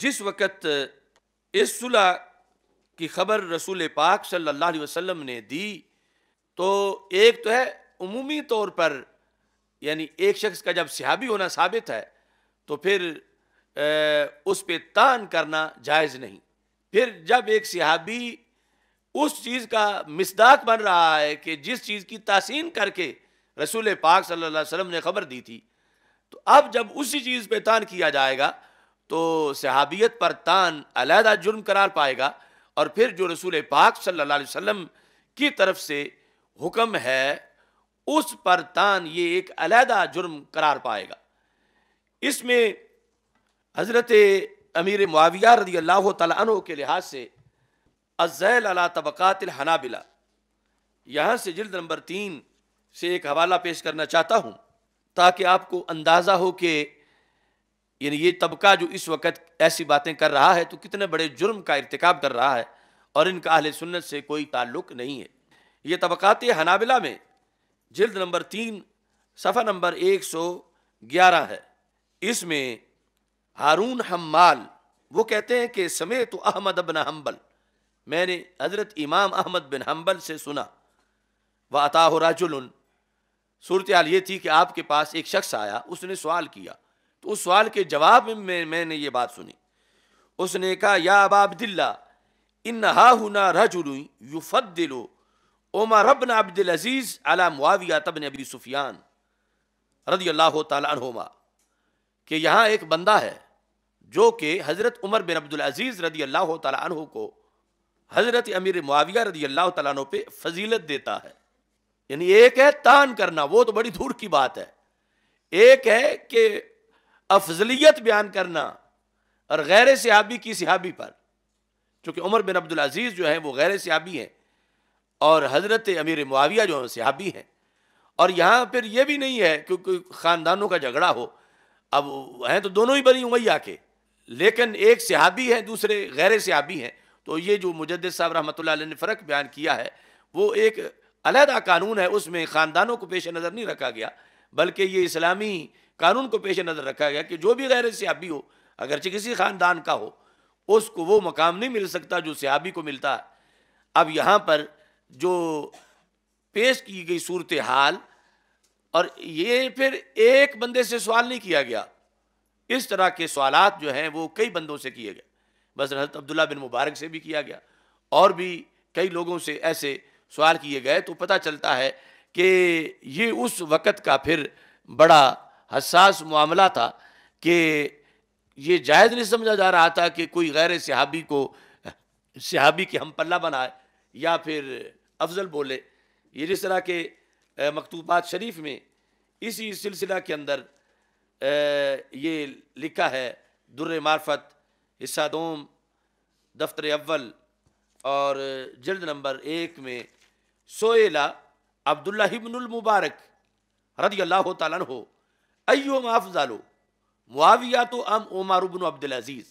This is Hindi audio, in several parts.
जिस वक़्त इस सुलह की खबर रसूल पाक सल्ला वसम ने दी तो एक तो है अमूमी तौर पर यानी एक शख्स का जब सिहाबी होना साबित है तो फिर ए, उस पर तान करना जायज़ नहीं फिर जब एक सिहाबी उस चीज़ का मिसदाक बन रहा है कि जिस चीज़ की तासीन करके रसूल पाक सल्ला वसम ने खबर दी थी तो अब जब उसी चीज़ पर तान किया जाएगा तो सहाबियत पर तान अलहदा जुर्म करार पाएगा और फिर जो रसूल पाक सल्ला वसम की तरफ से हुक्म है उस पर तान ये एक अलहदा जुर्म करार पाएगा इसमें हज़रत अमीर मुआविया रदी अल्लाह तु के लिहाज से अज़ैल अला तबक़ात हनाबिला यहाँ से जल्द नंबर तीन से एक हवाला पेश करना चाहता हूँ ताकि आपको अंदाज़ा हो कि यानी ये तबका जो इस वक्त ऐसी बातें कर रहा है तो कितने बड़े जुर्म का इरतकब कर रहा है और इनका अहल सुन्नत से कोई ताल्लुक नहीं है ये तबक़ात हनाबिला में जल्द नंबर तीन सफ़ा नंबर एक सौ ग्यारह है इसमें हारून हम्माल वो कहते हैं कि समय तो अहमद बिन हम्बल मैंने हज़रत इमाम अहमद बिन हम्बल से सुना व अताह राजुल सूरत ये थी कि आपके पास एक शख्स आया उसने सवाल किया तो उस सवाल के जवाब में मैंने ये बात सुनी उसने कहा या अब अब्दिल्ला इन हा हुना रह रजुलू युफत दिलो ओमा रब रबन अब्दिल अजीज़ अला मुआविया तब ने अबी सुफियान रदी अल्लाह तहोमा कि यहाँ एक बंदा है जो कि हज़रत उमर बिन अब्दुल अजीज़ रदी अल्लाह तु को हज़रत अमीर मुआविया रदी अल्लाह तु पर फजीलत देता है यानी एक है तान करना वो तो बड़ी दूर की बात है एक है कि अफजलियत बयान करना और गैर सहाबी की सहाबी पर चूँकि उमर बिन अब्दुल अजीज़ जो है वो गैर सहाबी हैं और हज़रत अमीर मुआविया जो है सहाबी हैं और यहाँ पर यह भी नहीं है क्योंकि ख़ानदानों का झगड़ा हो अब हैं तो दोनों ही बनी उमैया के लेकिन एक सहाबी हैं दूसरे गैर सहाबी हैं तो ये जो मुजद साहब रहमत ने फ़र्क बयान किया है वो एक अलहदा कानून है उसमें ख़ानदानों को पेश नज़र नहीं रखा गया बल्कि ये इस्लामी कानून को पेश नज़र रखा गया कि जो भी गैर सियाबी हो अगरचे किसी ख़ानदान का हो उसको वो मकाम नहीं मिल सकता जो सियाबी को मिलता है अब यहाँ पर जो पेश की गई सूरत हाल और ये फिर एक बंदे से सवाल नहीं किया गया इस तरह के सवाल जो हैं वो कई बंदों से किए गए बस हजरत अब्दुल्ला बिन मुबारक से भी किया गया और भी कई लोगों से ऐसे सवाल किए गए तो पता चलता है कि ये उस वक़्त का फिर बड़ा हसास मामला था कि ये जायज़ नहीं समझा जा रहा था कि कोई गैर सहाबी को सहाबी के हम पल्ला बनाए या फिर अफजल बोले ये जिस तरह के मकतूबात शरीफ में इसी सिलसिला के अंदर ये लिखा है दुर्र मार्फत हिस्सा दोम दफ्तर अव्वल और जल्द नंबर एक में सोएला अब्दुल्ला हिबनुल रदी अल्लाह हो अयो माफ़ालो मुआविया तो अम ओमार बिन अब्दुल अजीज़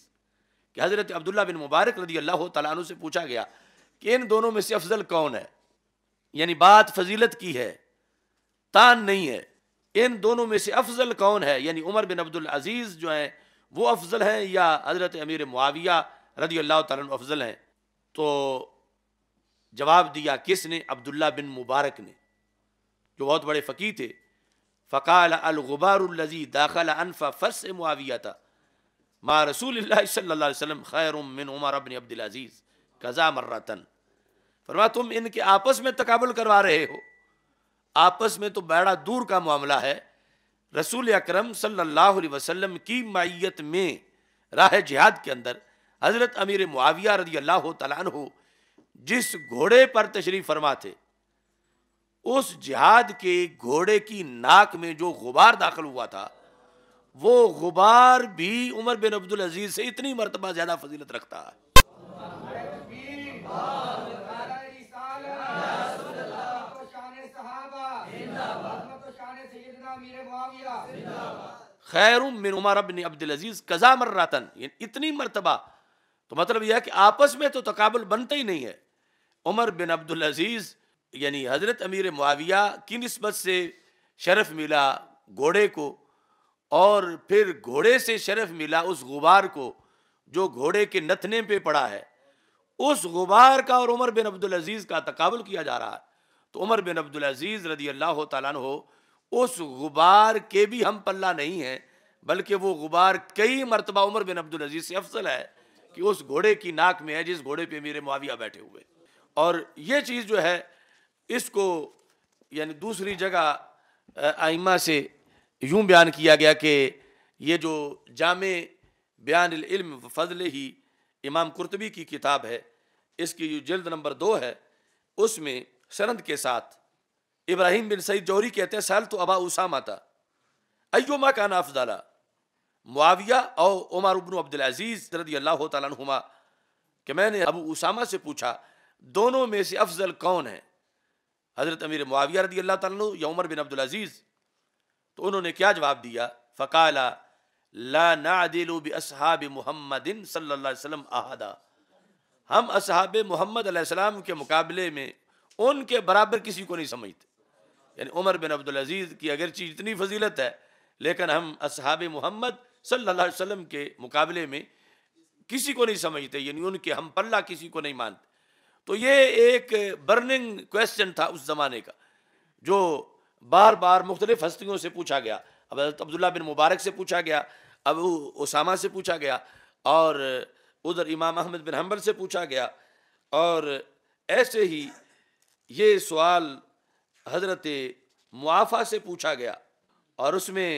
कि हज़रत अब्दुल्ला बिन मुबारक रदी अल्लाह तु से पूछा गया कि इन दोनों में से अफजल कौन है यानी बात फजीलत की है तान नहीं है इन दोनों में से अफजल कौन है यानी उमर बिन अब्दुल अजीज़ जो हैं वो अफजल हैं या हज़रत अमीर मुआविया रदी अल्लाह तफजल हैं तो जवाब दिया किसने अब्दुल्ला बिन मुबारक ने जो बहुत बड़े फ़कीर थे फ़काल अलगबारजी दाखिल अनफ़ा फ़र्स मुआविया था माँ रसूल सल्ला वसम खैर मिन उमर अबन अब्दुलज़ीज़ कज़ा मर्रतन फरमा तुम इनके आपस में तकबल करवा रहे हो आपस में तो बड़ा दूर का मामला है रसूल अक्रम सल्लल्लाहु अलैहि वसल्लम की माइत में राह जिहाद के अंदर हज़रत अमीर मुआविया रदी अल्लाह तला जिस घोड़े पर तशरीफ़ फरमा थे उस जिहाद के घोड़े की नाक में जो गुबार दाखिल हुआ था वो गुबार भी उमर बिन अब्दुल अजीज से इतनी मरतबा ज़्यादा फजीलत रखता है खैर मिन उमर बिन अब्दुल अजीज कज़ा मर्रातन इतनी मरतबा तो मतलब यह कि आपस में तो तकबल बनता ही नहीं है उमर बिन अब्दुल अजीज़ यानी हज़रत अमीर मुआविया की नस्बत से शरफ़ मिला घोड़े को और फिर घोड़े से शरफ़ मिला उस गुबार को जो घोड़े के नथने पे पड़ा है उस गुबार का और उमर बिन अब्दुल अजीज़ का तकबुल किया जा रहा है तो उमर बिन अब्दुल अजीज़ रदी अल्लाह हो उस गुबार के भी हम पल्ला नहीं हैं बल्कि वो गुबार कई मरतबा उमर बिन अब्दुल अजीज़ से अफसल है कि उस घोड़े की नाक में है जिस घोड़े पे मेरे मुआविया बैठे हुए और ये चीज़ जो है इसको यानी दूसरी जगह आइमा से यूं बयान किया गया कि ये जो जाम बयान इल्म फजल ही इमाम कुर्तबी की किताब है इसकी जल्द नंबर दो है उसमें सरंद के साथ इब्राहिम बिन सईद जौहरी कहते हैं साल तो अबा उसामा था अयोमा का नाफजाला मुआविया और उमर उबन अजीज़ रदी अल्लाह तुमा कि मैंने अबू उसामा से पूछा दोनों में से अफजल कौन है हज़रत अमीर मुआविया रदी अल्लाह तु या उमर बिन अजीज़ तो उन्होंने क्या जवाब दिया फ़काला ला नादिलु बि असहाब मुहम्मदिन सल्ला वसम हम असहाब मोहम्मद सलाम के मुकाबले में उनके बराबर किसी को नहीं समझते यानी उमर बिन अब्दुल अजीज़ की अगर चीज इतनी फजीलत है लेकिन हम असहाब मोहम्मद सल्ला वसम के मुकाबले में किसी को नहीं समझते यानी उनके हम पल्ला किसी को नहीं मानते तो ये एक बर्निंग क्वेश्चन था उस ज़माने का जो बार बार मुख्तलिफ हस्तियों से पूछा गया अब अब्दुल्ला बिन मुबारक से पूछा गया अब उसामा से पूछा गया और उधर इमाम अहमद बिन हम्बल से पूछा गया और ऐसे ही ये सवाल हज़रत मुआफ़ा से पूछा गया और उसमें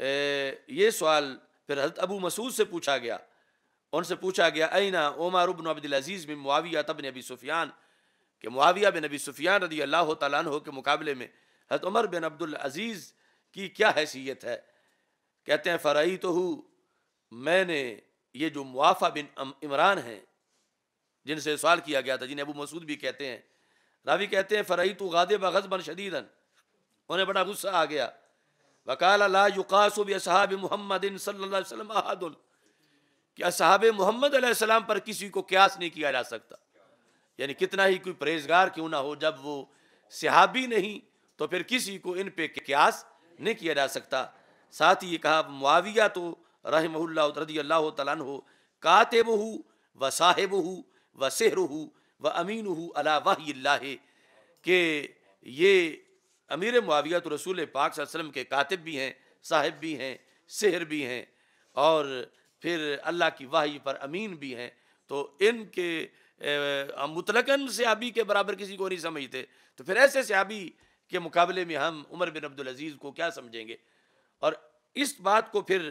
ये सवाल फिर हज़रत अबू मसूद से पूछा गया उनसे पूछा गया अना उमर उबन अब्दुलज़ीज़ बिन मुआविया तबन अबी सुफियान के मुआविया बिन अबी सुफियान रदी अल्लाह तन के मुकाबले में हत उमर बिन अब्दुलज़ीज़ की क्या हैसियत है कहते हैं फ़राई तो हूँ मैंने ये जो मुआफ़ा बिन इमरान हैं जिनसे सवाल किया गया था जिन्हें अबू मसूद भी कहते हैं रावी कहते हैं फ़राई तो गादे बन शदीदन उन्हें बड़ा गुस्सा आ गया वकाल ला युकासब महमदिन सल्ला वसलम अहदुल कि असहाब मोहम्मद पर किसी को क्यास नहीं किया जा सकता यानी कितना ही कोई परहेजगार क्यों ना हो जब वो सिहाबी नहीं तो फिर किसी को इन पे क्यास नहीं किया जा सकता साथ ही ये कहा मुआविया तो रहमल्ला रजी अल्लाह तला हो कातिब हो व साहिब हो व सहर हो व अमीन हो अला वाह के ये अमीर मुआविया तो रसूल पाक वसलम के कातिब भी हैं साहिब भी हैं सहर भी हैं और फिर अल्लाह की वाही पर अमीन भी हैं तो इनके मुतलकन सहाबी के बराबर किसी को नहीं समझते तो फिर ऐसे सहाबी के मुकाबले में हम उमर बिन अब्दुल अजीज़ को क्या समझेंगे और इस बात को फिर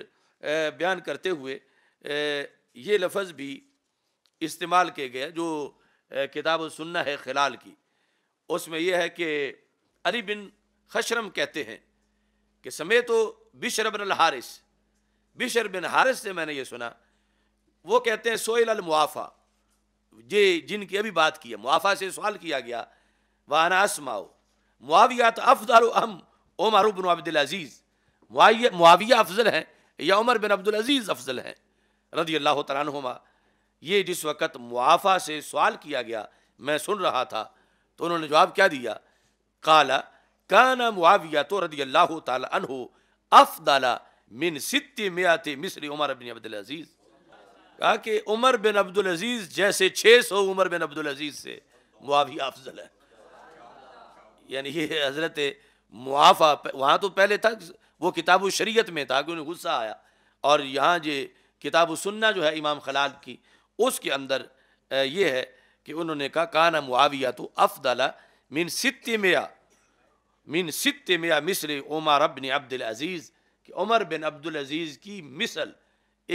बयान करते हुए ये लफ्ज़ भी इस्तेमाल किए गए जो किताब सुनना है खिलाल की उसमें यह है कि अली बिन खशरम कहते हैं कि समेत तो बिशरबन हारिस बिशर बिन हारिस से मैंने ये सुना वो कहते हैं सोयल अल मुआफ़ा जे जिनकी अभी बात की है मुआफ़ा से सवाल किया गया वाहन आसमाओ मुआविया तो अफदार अहम उमर बिन अब्दुल अजीज़ मुआविया अफजल हैं या उमर बिन अब्दुल अजीज़ अफजल हैं रदी अल्लाह तला ये जिस वक़्त मुआफ़ा से सवाल किया गया मैं सुन रहा था तो उन्होंने जवाब क्या दिया काला काना मुआविया तो रदी अल्लाह तन हो अफदाला मिन सित्ती मियात मिस्र उमर अब्दुल अजीज़ कहा कि उमर बिन अब्दुल अजीज़ जैसे छः सौ उमर बिन अब्दुल अजीज़ से मुआविया अफजल है यानी ये हज़रत मुआफ़ा वहाँ तो पहले था वो किताब शरीयत में था कि उन्हें गुस्सा आया और यहाँ जो किताब सुन्ना जो है इमाम खलाल की उसके अंदर ये है कि उन्होंने कहा काना मुआविया तो अफदला मिन सित मिया मिन सित मिया मिसरे उमर अबिन अब्दुल अजीज़ कि उमर बिन अब्दुल अजीज़ की मिसल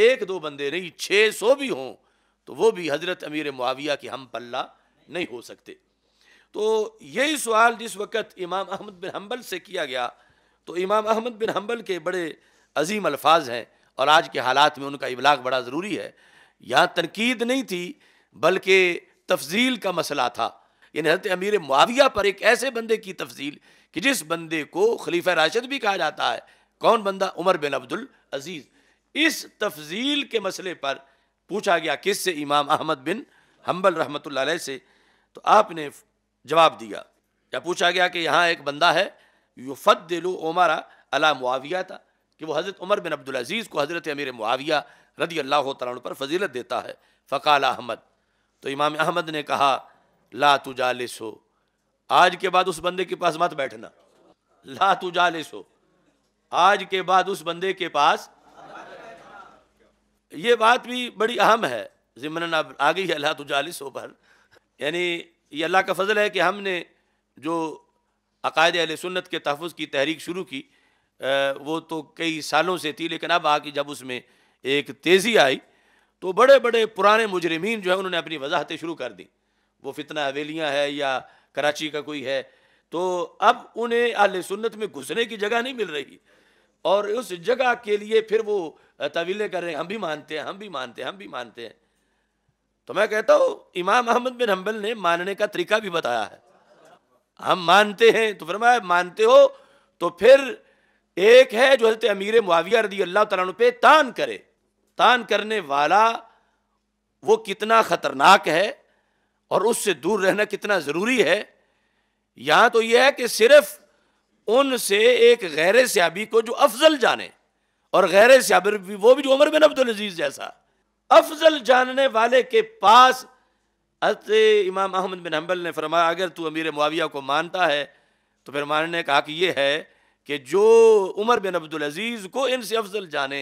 एक दो बंदे नहीं छः सौ भी हों तो वो भी हज़रत अमीर मुआविया की हम पल्ला नहीं हो सकते तो यही सवाल जिस वक़्त इमाम अहमद बिन हम्बल से किया गया तो इमाम अहमद बिन हम्बल के बड़े अजीम अल्फाज हैं और आज के हालात में उनका इबलाग बड़ा ज़रूरी है यहाँ तनकीद नहीं थी बल्कि तफजील का मसला था यानी हजरत अमीर मुआविया पर एक ऐसे बंदे की तफजील कि जिस बंदे को खलीफा राशिद भी कहा जाता है कौन बंदा उमर बिन अब्दुल अजीज़ इस तफजील के मसले पर पूछा गया किस से इमाम अहमद बिन हम्बल रहमत से तो आपने जवाब दिया या पूछा गया कि यहाँ एक बंदा है युफत दिलो उमरा अला मुआविया था कि वो हज़रत उमर बिन अब्दुल अजीज़ को हज़रत अमीर मुआविया रदी अल्लाह तन पर फजीलत देता है फ़काल अहमद तो इमाम अहमद ने कहा ला तुजालिस हो आज के बाद उस बंदे के पास मत बैठना ला तुजालिस हो आज के बाद उस बंदे के पास ये बात भी बड़ी अहम है ज़िमन अब आ गई है अल्लाह तुजालिसों तो पर यानी ये अल्लाह का फजल है कि हमने जो अकायद अल सुन्नत के तहफ़ की तहरीक शुरू की वो तो कई सालों से थी लेकिन अब आके जब उसमें एक तेज़ी आई तो बड़े बड़े पुराने मुजरमीन जो है उन्होंने अपनी वजाहतें शुरू कर दी वो फितना हवेलियाँ है या कराची का कोई है तो अब उन्हें अल सुन्नत में घुसने की जगह नहीं मिल रही और उस जगह के लिए फिर वो तवीले कर रहे हैं हम भी मानते हैं हम भी मानते हैं हम भी मानते हैं तो मैं कहता हूँ इमाम अहमद बिन हम्बल ने मानने का तरीका भी बताया है हम मानते हैं तो मैं मानते हो तो फिर एक है जो हजरत अमीर मुआविया रदी अल्लाह तला पे तान करे तान करने वाला वो कितना ख़तरनाक है और उससे दूर रहना कितना ज़रूरी है यहाँ तो यह है कि सिर्फ उनसे एक गैर सियाबी को जो अफजल जाने और गैर भी वो भी जो उमर बिन अब्दुल अजीज जैसा अफजल जानने वाले के पास अत इमाम अहमद बिन हम्बल ने फरमाया अगर तू अमीर मुआविया को मानता है तो फिर मानने कहा कि यह है कि जो उमर बिन अब्दुल अजीज़ को इनसे अफजल जाने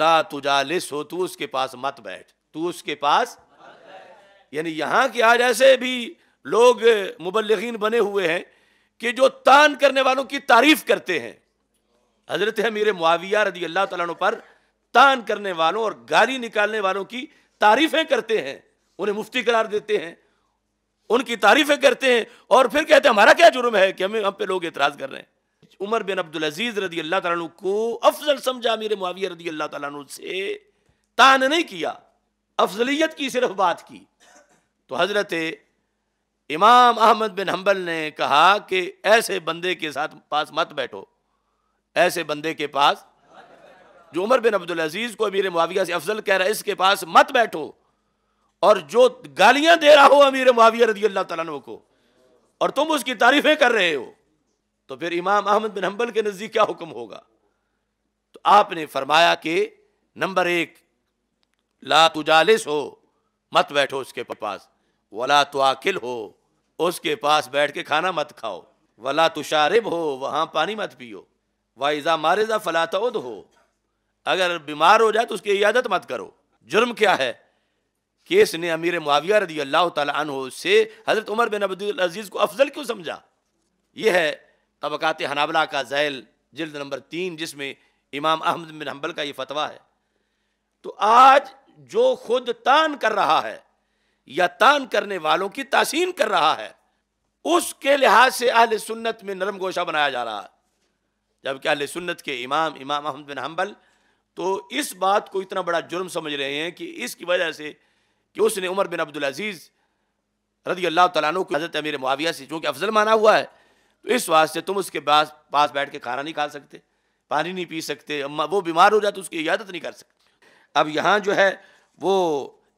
ला तुजालिस हो तू उसके पास मत बैठ तू उसके पास यानी यहां के आज ऐसे भी लोग मुबलिन बने हुए हैं कि जो तान करने वालों की तारीफ करते हैं हजरत है मेरे मुआविया रदी अल्लाह तु पर तान करने वालों और गाली निकालने वालों की तारीफें करते हैं उन्हें मुफ्ती करार देते हैं उनकी तारीफें करते हैं और फिर कहते हैं हमारा क्या जुर्म है कि हमें हम पे लोग एतराज़ कर रहे हैं उमर बिन अब्दुल अजीज़ रदी अल्लाह तु को अफजल समझा मेरे मुआविया रदी अल्लाह तु से तान नहीं किया अफजलियत की सिर्फ बात की तो हजरत इमाम अहमद बिन हम्बल ने कहा कि ऐसे बंदे के साथ पास मत बैठो ऐसे बंदे के पास जो उमर बिन अब्दुल अजीज़ को अमीर मुआविया से अफजल कह रहा है इसके पास मत बैठो और जो गालियां दे रहा हो अमीर मुआविया रजी अल्लाह तु को और तुम उसकी तारीफें कर रहे हो तो फिर इमाम अहमद बिन हम्बल के नज़दीक क्या हुक्म होगा तो आपने फरमाया कि नंबर एक ला तुजालिस हो मत बैठो उसके पास वला तो आकिल हो उसके पास बैठ के खाना मत खाओ वला तुशारिब हो वहाँ पानी मत पियो वाइजा मारिजा फ़लात हो अगर बीमार हो जाए तो उसकी इजादत मत करो जुर्म क्या है केस ने अमीर मुआविया रदी अल्लाह तह से हज़रत उमर बिन अब्दुल अजीज़ को अफजल क्यों समझा यह है तबक़ात हनाबला का जैल जल्द नंबर तीन जिसमें इमाम अहमद बिन हम्बल का ये फतवा है तो आज जो खुद तान कर रहा है या तान करने वालों की तासीन कर रहा है उसके लिहाज से अहल सुन्नत में नरम गोशा बनाया जा रहा है जबकि अहल सुन्नत के इमाम इमाम अहमद बिन हम्बल तो इस बात को इतना बड़ा जुर्म समझ रहे हैं कि इसकी वजह से कि उसने उमर बिन अब्दुल अजीज़ रदी अल्लाह तु को हज़रत अमीर मुआविया से चूँकि अफजल माना हुआ है तो इस वास्ते तुम उसके पास पास बैठ के खाना नहीं खा सकते पानी नहीं पी सकते वो बीमार हो जाए तो उसकी इजाज़त नहीं कर सकते अब यहाँ जो है वो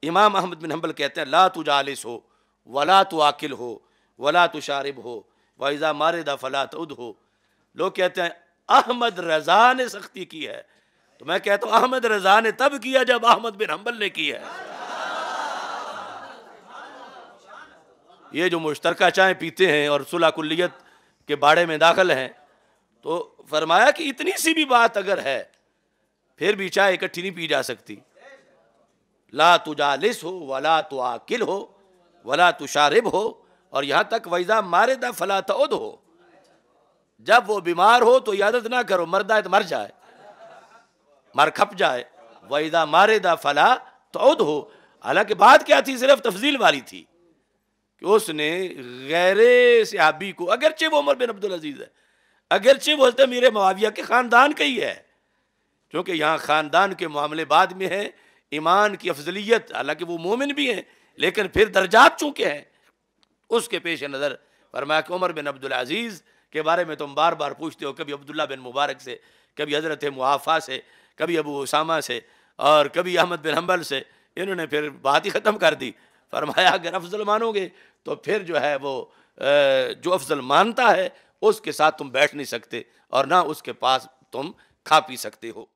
इमाम अहमद बिन हम्बल कहते हैं ला तो जालिस हो वला तो आकिल हो वला तो शारिब हो वाइज़ा दा फला उद हो लोग कहते हैं अहमद रज़ा ने सख्ती की है तो मैं कहता हूँ अहमद रज़ा ने तब किया जब अहमद बिन हम्बल ने की है ये जो मुश्तरका चाय पीते हैं और सुलाकुल्लियत के बाड़े में दाखिल हैं तो फरमाया कि इतनी सी भी बात अगर है फिर भी चाय इकट्ठी नहीं पी जा सकती ला तुजालिस हो वला तो आकिल हो वला तुशारिब हो और यहाँ तक वैज़ा दा फला तद हो जब वो बीमार हो तो यादत ना करो मरदा है तो मर जाए मर खप जाए वैदा दा फला तद हो हालांकि बात क्या थी सिर्फ तफजील वाली थी कि उसने गैर सहाबी को अगरचे वो उमर बिन अब्दुल अजीज़ है अगरचे वो हजरत मीर मुआविया के ख़ानदान का ही है क्योंकि यहाँ ख़ानदान के मामले बाद में है ईमान की अफजलियत हालांकि वो मोमिन भी हैं लेकिन फिर दर्जात चूँके हैं उसके पेश नज़र फरमाया कि उमर बिन अज़ीज़ के बारे में तुम बार बार पूछते हो कभी अब्दुल्ला बिन मुबारक से कभी हज़रत मुआफ़ा से कभी अबू उसामा से और कभी अहमद बिन हम्बल से इन्होंने फिर बात ही ख़त्म कर दी फरमाया अगर अफजल मानोगे तो फिर जो है वो जो अफजल मानता है उसके साथ तुम बैठ नहीं सकते और ना उसके पास तुम खा पी सकते हो